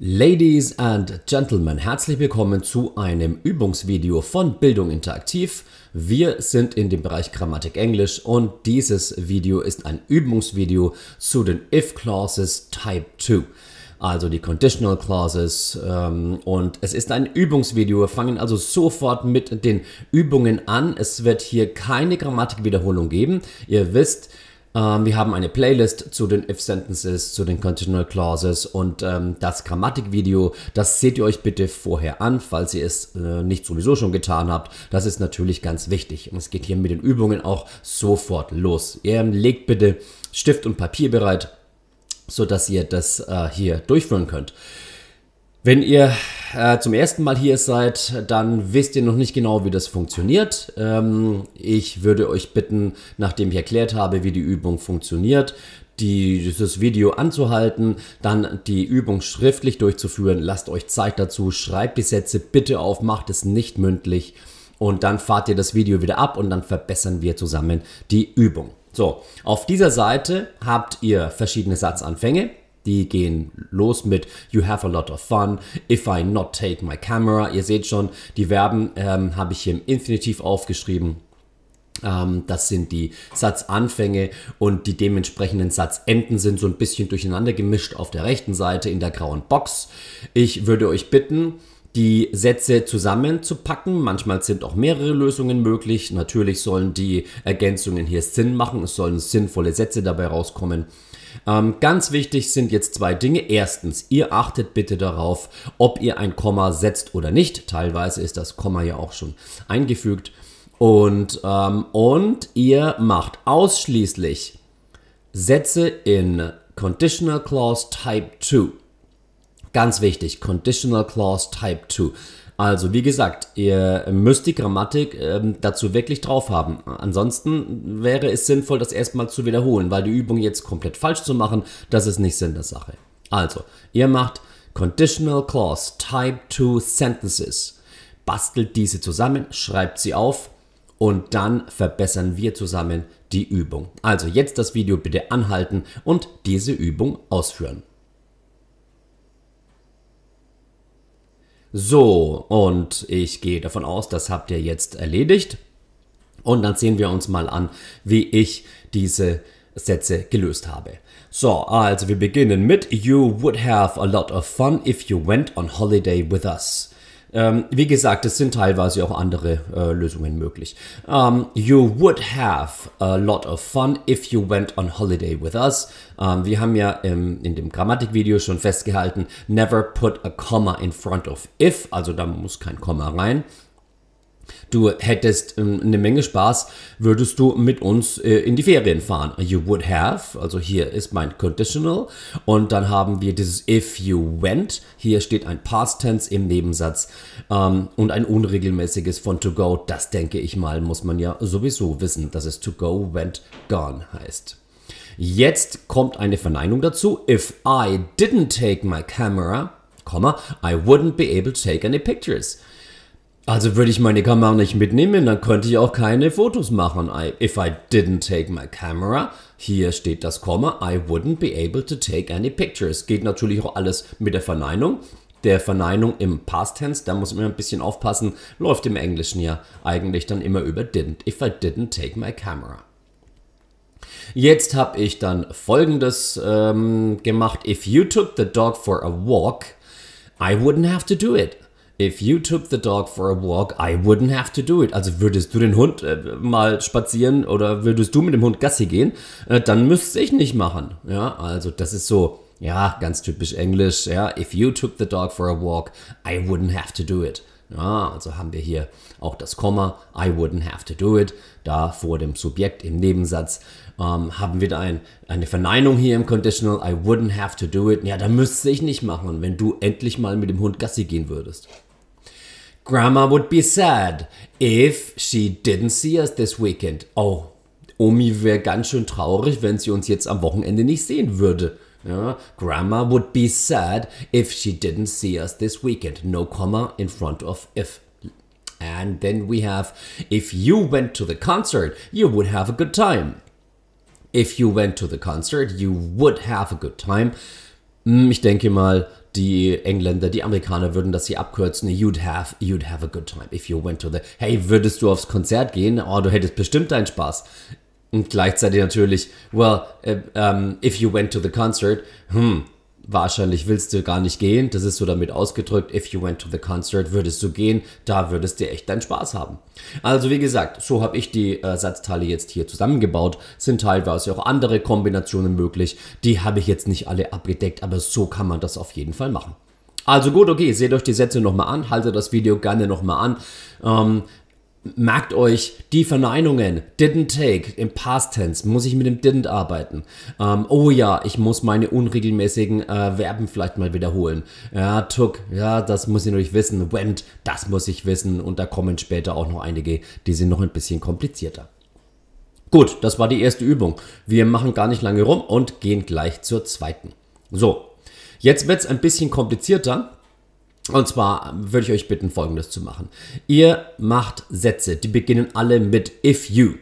Ladies and Gentlemen, herzlich willkommen zu einem Übungsvideo von Bildung Interaktiv. Wir sind in dem Bereich Grammatik Englisch und dieses Video ist ein Übungsvideo zu den If Clauses Type 2 also die Conditional Clauses. Ähm, und es ist ein Übungsvideo. Wir fangen also sofort mit den Übungen an. Es wird hier keine Grammatikwiederholung geben. Ihr wisst, ähm, wir haben eine Playlist zu den If-Sentences, zu den Continual Clauses und ähm, das Grammatikvideo, das seht ihr euch bitte vorher an, falls ihr es äh, nicht sowieso schon getan habt. Das ist natürlich ganz wichtig und es geht hier mit den Übungen auch sofort los. Ihr legt bitte Stift und Papier bereit, sodass ihr das äh, hier durchführen könnt. Wenn ihr äh, zum ersten Mal hier seid, dann wisst ihr noch nicht genau, wie das funktioniert. Ähm, ich würde euch bitten, nachdem ich erklärt habe, wie die Übung funktioniert, die, dieses Video anzuhalten, dann die Übung schriftlich durchzuführen. Lasst euch Zeit dazu, schreibt die Sätze bitte auf, macht es nicht mündlich und dann fahrt ihr das Video wieder ab und dann verbessern wir zusammen die Übung. So, auf dieser Seite habt ihr verschiedene Satzanfänge. Die gehen los mit You have a lot of fun, if I not take my camera. Ihr seht schon, die Verben ähm, habe ich hier im Infinitiv aufgeschrieben. Ähm, das sind die Satzanfänge und die dementsprechenden Satzenden sind so ein bisschen durcheinander gemischt auf der rechten Seite in der grauen Box. Ich würde euch bitten, die Sätze zusammenzupacken. Manchmal sind auch mehrere Lösungen möglich. Natürlich sollen die Ergänzungen hier Sinn machen. Es sollen sinnvolle Sätze dabei rauskommen. Ähm, ganz wichtig sind jetzt zwei Dinge. Erstens, ihr achtet bitte darauf, ob ihr ein Komma setzt oder nicht. Teilweise ist das Komma ja auch schon eingefügt. Und, ähm, und ihr macht ausschließlich Sätze in Conditional Clause Type 2. Ganz wichtig, Conditional Clause Type 2. Also, wie gesagt, ihr müsst die Grammatik ähm, dazu wirklich drauf haben. Ansonsten wäre es sinnvoll, das erstmal zu wiederholen, weil die Übung jetzt komplett falsch zu machen, das ist nicht Sinn der Sache. Also, ihr macht Conditional Clause Type 2 Sentences. Bastelt diese zusammen, schreibt sie auf und dann verbessern wir zusammen die Übung. Also jetzt das Video bitte anhalten und diese Übung ausführen. So, und ich gehe davon aus, das habt ihr jetzt erledigt. Und dann sehen wir uns mal an, wie ich diese Sätze gelöst habe. So, also wir beginnen mit You would have a lot of fun if you went on holiday with us. Ähm, wie gesagt, es sind teilweise auch andere äh, Lösungen möglich. Um, ähm, you would have a lot of fun if you went on holiday with us. Um, ähm, wir haben ja im, ähm, in dem Grammatikvideo schon festgehalten, never put a comma in front of if, also da muss kein Komma rein du hättest ähm, eine Menge Spaß, würdest du mit uns äh, in die Ferien fahren. You would have, also hier ist mein Conditional. Und dann haben wir dieses if you went. Hier steht ein Past Tense im Nebensatz ähm, und ein unregelmäßiges von to go. Das denke ich mal, muss man ja sowieso wissen, dass es to go, went, gone heißt. Jetzt kommt eine Verneinung dazu. If I didn't take my camera, I wouldn't be able to take any pictures. Also würde ich meine Kamera nicht mitnehmen, dann könnte ich auch keine Fotos machen. I, if I didn't take my camera, hier steht das Komma, I wouldn't be able to take any pictures. Geht natürlich auch alles mit der Verneinung. Der Verneinung im Past Tense, da muss man ein bisschen aufpassen, läuft im Englischen ja eigentlich dann immer über didn't. If I didn't take my camera. Jetzt habe ich dann folgendes ähm, gemacht. If you took the dog for a walk, I wouldn't have to do it. If you took the dog for a walk, I wouldn't have to do it. Also würdest du den Hund äh, mal spazieren oder würdest du mit dem Hund Gassi gehen, äh, dann müsste ich nicht machen. Ja, also das ist so, ja, ganz typisch Englisch. Ja, if you took the dog for a walk, I wouldn't have to do it. Ja, also haben wir hier auch das Komma, I wouldn't have to do it, da vor dem Subjekt im Nebensatz ähm, haben wir da ein, eine Verneinung hier im Conditional, I wouldn't have to do it, ja, da müsste ich nicht machen, wenn du endlich mal mit dem Hund Gassi gehen würdest. Grandma would be sad if she didn't see us this weekend. Oh, Omi wäre ganz schön traurig, wenn sie uns jetzt am Wochenende nicht sehen würde. Ja, Grandma would be sad if she didn't see us this weekend. No comma in front of if. And then we have, if you went to the concert, you would have a good time. If you went to the concert, you would have a good time. Hm, ich denke mal, die Engländer, die Amerikaner würden das hier abkürzen. You'd have, you'd have a good time if you went to the. Hey, würdest du aufs Konzert gehen? Oh, du hättest bestimmt deinen Spaß. Und gleichzeitig natürlich, well, um, if you went to the concert, hm, wahrscheinlich willst du gar nicht gehen. Das ist so damit ausgedrückt, if you went to the concert, würdest du gehen, da würdest du echt deinen Spaß haben. Also wie gesagt, so habe ich die äh, Satzteile jetzt hier zusammengebaut. Sind teilweise auch andere Kombinationen möglich. Die habe ich jetzt nicht alle abgedeckt, aber so kann man das auf jeden Fall machen. Also gut, okay, seht euch die Sätze nochmal an, haltet das Video gerne nochmal an. Ähm, Merkt euch die Verneinungen. Didn't take im Past Tense. Muss ich mit dem didn't arbeiten? Ähm, oh ja, ich muss meine unregelmäßigen äh, Verben vielleicht mal wiederholen. Ja, took. Ja, das muss ich natürlich wissen. Went. Das muss ich wissen. Und da kommen später auch noch einige, die sind noch ein bisschen komplizierter. Gut, das war die erste Übung. Wir machen gar nicht lange rum und gehen gleich zur zweiten. So, jetzt wird es ein bisschen komplizierter. Und zwar würde ich euch bitten, folgendes zu machen. Ihr macht Sätze, die beginnen alle mit if you.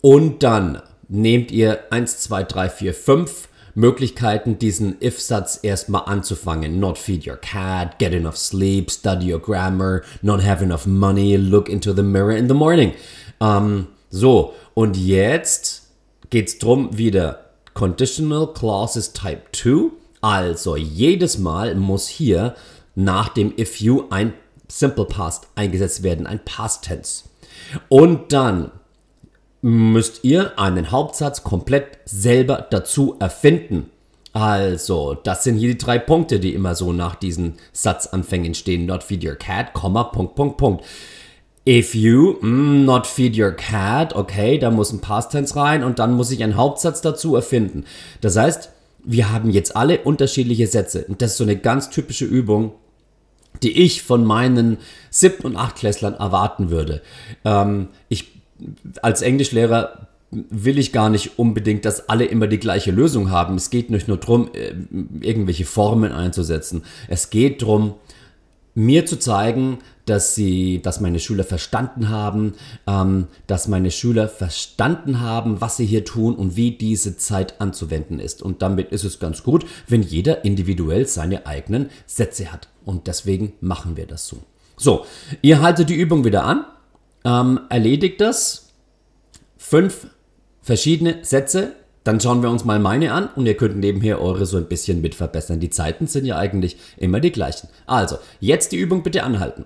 Und dann nehmt ihr 1, 2, 3, 4, 5 Möglichkeiten, diesen if-Satz erstmal anzufangen. Not feed your cat, get enough sleep, study your grammar, not have enough money, look into the mirror in the morning. Ähm, so, und jetzt geht's drum wieder Conditional Clauses Type 2. Also jedes Mal muss hier nach dem if you ein Simple Past eingesetzt werden, ein Past Tense. Und dann müsst ihr einen Hauptsatz komplett selber dazu erfinden. Also, das sind hier die drei Punkte, die immer so nach diesen Satzanfängen stehen. Not feed your cat, Komma, Punkt, Punkt, Punkt. If you, mm, not feed your cat, okay, da muss ein Past Tense rein und dann muss ich einen Hauptsatz dazu erfinden. Das heißt, wir haben jetzt alle unterschiedliche Sätze und das ist so eine ganz typische Übung, die ich von meinen Sieb- und Achtklässlern erwarten würde. Ähm, ich als Englischlehrer will ich gar nicht unbedingt, dass alle immer die gleiche Lösung haben. Es geht nicht nur darum, äh, irgendwelche Formen einzusetzen. Es geht darum, mir zu zeigen, dass sie, dass meine Schüler verstanden haben, ähm, dass meine Schüler verstanden haben, was sie hier tun und wie diese Zeit anzuwenden ist. Und damit ist es ganz gut, wenn jeder individuell seine eigenen Sätze hat. Und deswegen machen wir das so. So, ihr haltet die Übung wieder an, ähm, erledigt das. Fünf verschiedene Sätze dann schauen wir uns mal meine an und ihr könnt nebenher eure so ein bisschen mit verbessern. Die Zeiten sind ja eigentlich immer die gleichen. Also, jetzt die Übung bitte anhalten.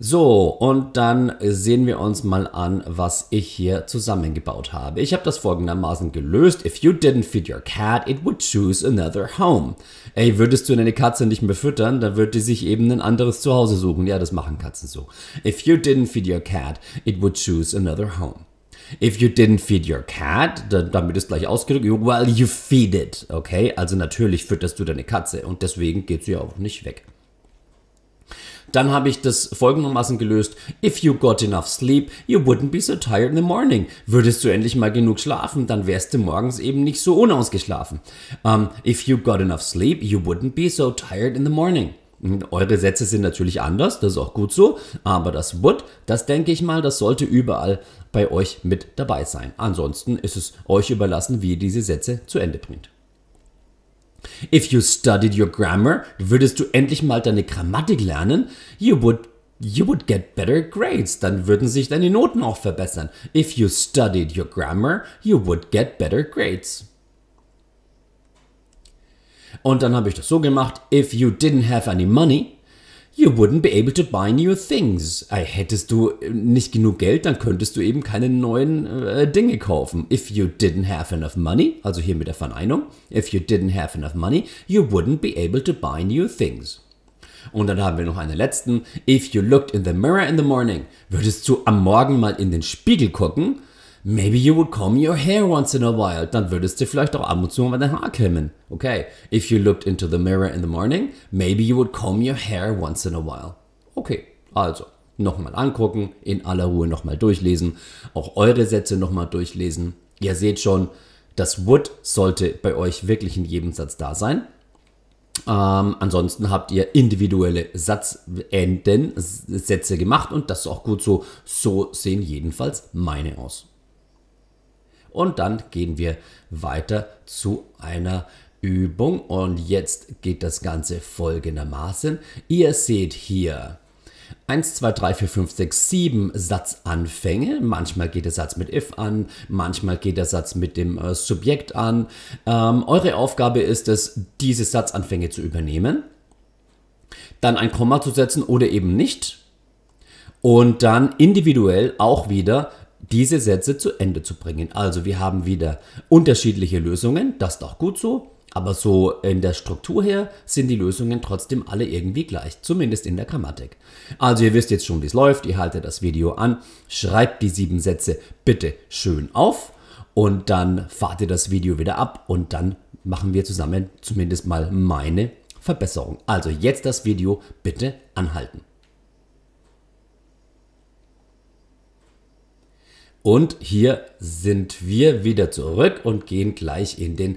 So, und dann sehen wir uns mal an, was ich hier zusammengebaut habe. Ich habe das folgendermaßen gelöst. If you didn't feed your cat, it would choose another home. Ey, würdest du deine Katze nicht mehr füttern, dann wird die sich eben ein anderes Zuhause suchen. Ja, das machen Katzen so. If you didn't feed your cat, it would choose another home. If you didn't feed your cat, damit ist gleich ausgedrückt, well, you feed it. Okay, also natürlich fütterst du deine Katze und deswegen geht sie auch nicht weg. Dann habe ich das folgendermaßen gelöst. If you got enough sleep, you wouldn't be so tired in the morning. Würdest du endlich mal genug schlafen, dann wärst du morgens eben nicht so unausgeschlafen. Um, ähm, if you got enough sleep, you wouldn't be so tired in the morning. Hm, eure Sätze sind natürlich anders, das ist auch gut so, aber das would, das denke ich mal, das sollte überall bei euch mit dabei sein. Ansonsten ist es euch überlassen, wie ihr diese Sätze zu Ende bringt. If you studied your grammar, würdest du endlich mal deine Grammatik lernen, you would you would get better grades. Dann würden sich deine Noten auch verbessern. If you studied your grammar, you would get better grades. Und dann habe ich das so gemacht. If you didn't have any money, You wouldn't be able to buy new things. Äh, hättest du äh, nicht genug Geld, dann könntest du eben keine neuen äh, Dinge kaufen. If you didn't have enough money, also hier mit der Verneinung, if you didn't have enough money, you wouldn't be able to buy new things. Und dann haben wir noch einen letzten. If you looked in the mirror in the morning, würdest du am Morgen mal in den Spiegel gucken, Maybe you would comb your hair once in a while. Dann würdest du vielleicht auch ab und zu mal dein Haar kämmen. Okay. If you looked into the mirror in the morning, maybe you would comb your hair once in a while. Okay. Also, nochmal angucken, in aller Ruhe nochmal durchlesen, auch eure Sätze nochmal durchlesen. Ihr seht schon, das would sollte bei euch wirklich in jedem Satz da sein. Ähm, ansonsten habt ihr individuelle Satzenden, Sätze gemacht und das ist auch gut so. So sehen jedenfalls meine aus. Und dann gehen wir weiter zu einer Übung. Und jetzt geht das Ganze folgendermaßen. Ihr seht hier 1, 2, 3, 4, 5, 6, 7 Satzanfänge. Manchmal geht der Satz mit if an, manchmal geht der Satz mit dem äh, Subjekt an. Ähm, eure Aufgabe ist es, diese Satzanfänge zu übernehmen, dann ein Komma zu setzen oder eben nicht und dann individuell auch wieder diese Sätze zu Ende zu bringen. Also wir haben wieder unterschiedliche Lösungen, das ist auch gut so, aber so in der Struktur her sind die Lösungen trotzdem alle irgendwie gleich, zumindest in der Grammatik. Also ihr wisst jetzt schon, wie es läuft, ihr haltet das Video an, schreibt die sieben Sätze bitte schön auf und dann fahrt ihr das Video wieder ab und dann machen wir zusammen zumindest mal meine Verbesserung. Also jetzt das Video bitte anhalten. Und hier sind wir wieder zurück und gehen gleich in den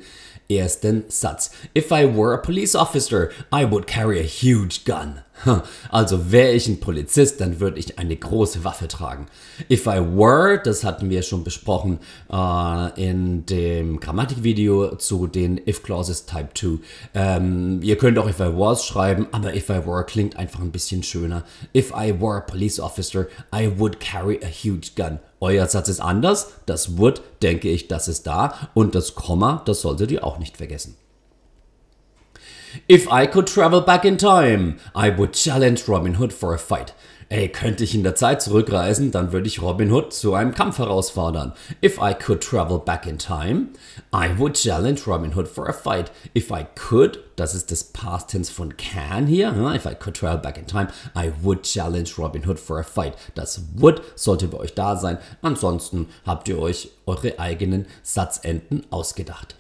ersten Satz. If I were a police officer, I would carry a huge gun. Also wäre ich ein Polizist, dann würde ich eine große Waffe tragen. If I were, das hatten wir schon besprochen äh, in dem Grammatikvideo zu den If Clauses Type 2. Ähm, ihr könnt auch If I was schreiben, aber If I were klingt einfach ein bisschen schöner. If I were a police officer, I would carry a huge gun. Euer Satz ist anders. Das would, denke ich, das ist da. Und das Komma, das solltet ihr auch nicht vergessen. If I could travel back in time, I would challenge Robin Hood for a fight. Ey, könnte ich in der Zeit zurückreisen, dann würde ich Robin Hood zu einem Kampf herausfordern. If I could travel back in time, I would challenge Robin Hood for a fight. If I could, das ist das Past Tense von can hier. Hm, if I could travel back in time, I would challenge Robin Hood for a fight. Das would sollte bei euch da sein. Ansonsten habt ihr euch eure eigenen Satzenden ausgedacht.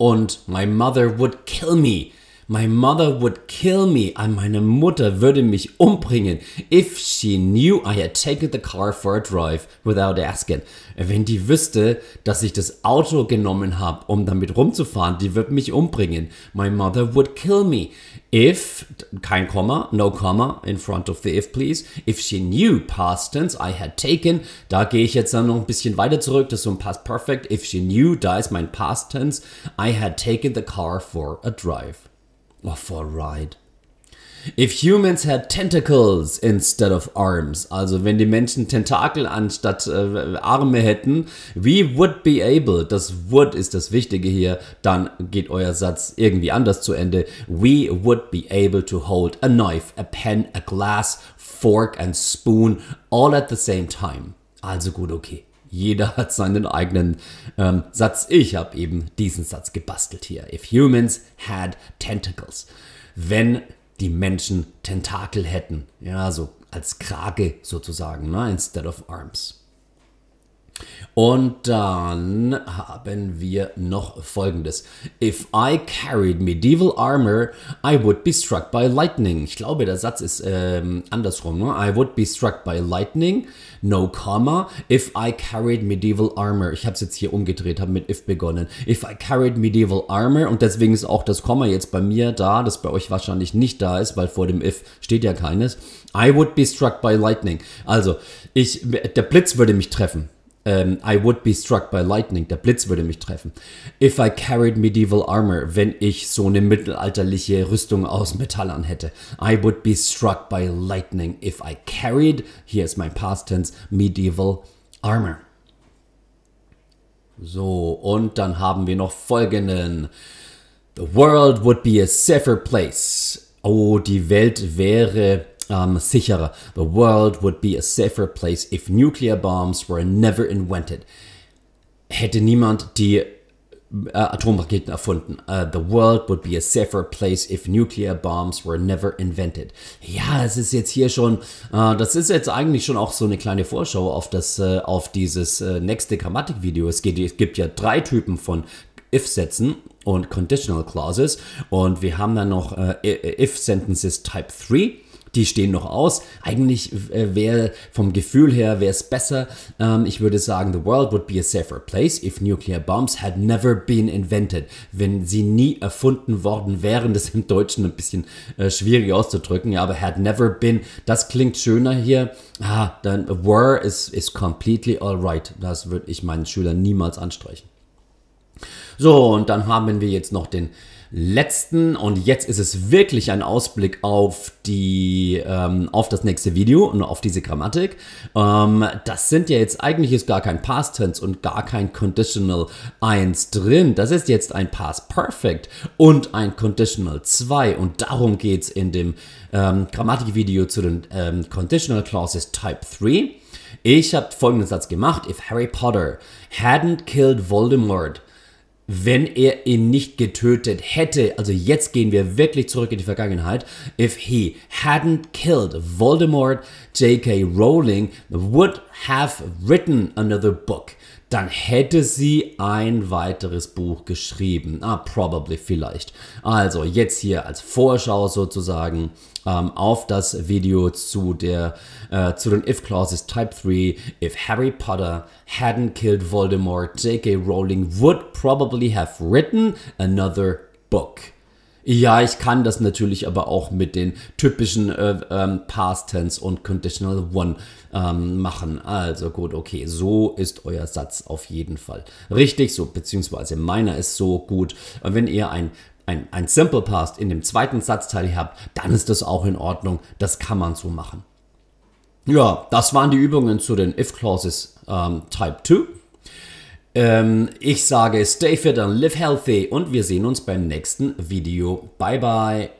and my mother would kill me My mother would kill me. Meine Mutter würde mich umbringen. If she knew I had taken the car for a drive without asking. Wenn die wüsste, dass ich das Auto genommen habe, um damit rumzufahren, die würde mich umbringen. My mother would kill me. If, kein Komma, no Komma, in front of the if, please. If she knew, past tense, I had taken. Da gehe ich jetzt dann noch ein bisschen weiter zurück. Das ist so ein Past Perfect. If she knew, da ist mein Past Tense. I had taken the car for a drive or for a ride. If humans had tentacles instead of arms, also wenn die Menschen Tentakel anstatt äh, Arme hätten, we would be able, das would ist das Wichtige hier, dann geht euer Satz irgendwie anders zu Ende. We would be able to hold a knife, a pen, a glass, fork and spoon all at the same time. Also gut, okay. Jeder hat seinen eigenen ähm, Satz. Ich habe eben diesen Satz gebastelt hier. If humans had tentacles. Wenn die Menschen Tentakel hätten. Ja, so als Krake sozusagen, ne? instead of arms. Und dann haben wir noch folgendes. If I carried medieval armor, I would be struck by lightning. Ich glaube, der Satz ist ähm, andersrum. Ne? I would be struck by lightning, no comma. If I carried medieval armor. Ich habe es jetzt hier umgedreht, habe mit if begonnen. If I carried medieval armor. Und deswegen ist auch das Komma jetzt bei mir da, das bei euch wahrscheinlich nicht da ist, weil vor dem if steht ja keines. I would be struck by lightning. Also, ich, der Blitz würde mich treffen. Ähm, I would be struck by lightning. Der Blitz würde mich treffen. If I carried medieval armor, wenn ich so eine mittelalterliche Rüstung aus Metall an hätte. I would be struck by lightning if I carried, hier ist mein Past Tense, medieval armor. So, und dann haben wir noch folgenden. The world would be a safer place. Oh, die Welt wäre ähm, sicherer. The world would be a safer place if nuclear bombs were never invented. Hätte niemand die äh, Atomraketen erfunden. Uh, the world would be a safer place if nuclear bombs were never invented. Ja, es ist jetzt hier schon, uh, das ist jetzt eigentlich schon auch so eine kleine Vorschau auf das, uh, auf dieses nächste Grammatikvideo. Es, es gibt ja drei Typen von If-Sätzen und Conditional Clauses und wir haben dann noch If-Sentences Type 3 die stehen noch aus. Eigentlich äh, wäre vom Gefühl her wäre es besser. Ähm, ich würde sagen, the world would be a safer place if nuclear bombs had never been invented. Wenn sie nie erfunden worden wären, das ist im Deutschen ein bisschen äh, schwierig auszudrücken, ja, aber had never been, das klingt schöner hier. Ah, dann were is, is completely alright. Das würde ich meinen Schülern niemals anstreichen. So, und dann haben wir jetzt noch den letzten und jetzt ist es wirklich ein Ausblick auf die ähm, auf das nächste Video und auf diese Grammatik. Ähm, das sind ja jetzt eigentlich ist gar kein Past Tense und gar kein Conditional 1 drin. Das ist jetzt ein Past Perfect und ein Conditional 2 und darum geht es in dem ähm, Grammatikvideo zu den ähm, Conditional Clauses Type 3. Ich habe folgenden Satz gemacht. If Harry Potter hadn't killed Voldemort, wenn er ihn nicht getötet hätte. Also jetzt gehen wir wirklich zurück in die Vergangenheit. If he hadn't killed Voldemort, J.K. Rowling would have written another book dann hätte sie ein weiteres Buch geschrieben. Ah, probably vielleicht. Also jetzt hier als Vorschau sozusagen ähm, auf das Video zu der äh, zu den If Clauses Type 3. If Harry Potter hadn't killed Voldemort, J.K. Rowling would probably have written another book. Ja, ich kann das natürlich aber auch mit den typischen äh, ähm, Past Tense und Conditional One ähm, machen. Also gut, okay, so ist euer Satz auf jeden Fall richtig, so beziehungsweise meiner ist so gut. Und wenn ihr ein ein, ein Simple Past in dem zweiten Satzteil habt, dann ist das auch in Ordnung. Das kann man so machen. Ja, das waren die Übungen zu den If Clauses ähm, Type 2. Ähm, ich sage stay fit and live healthy und wir sehen uns beim nächsten Video. Bye bye.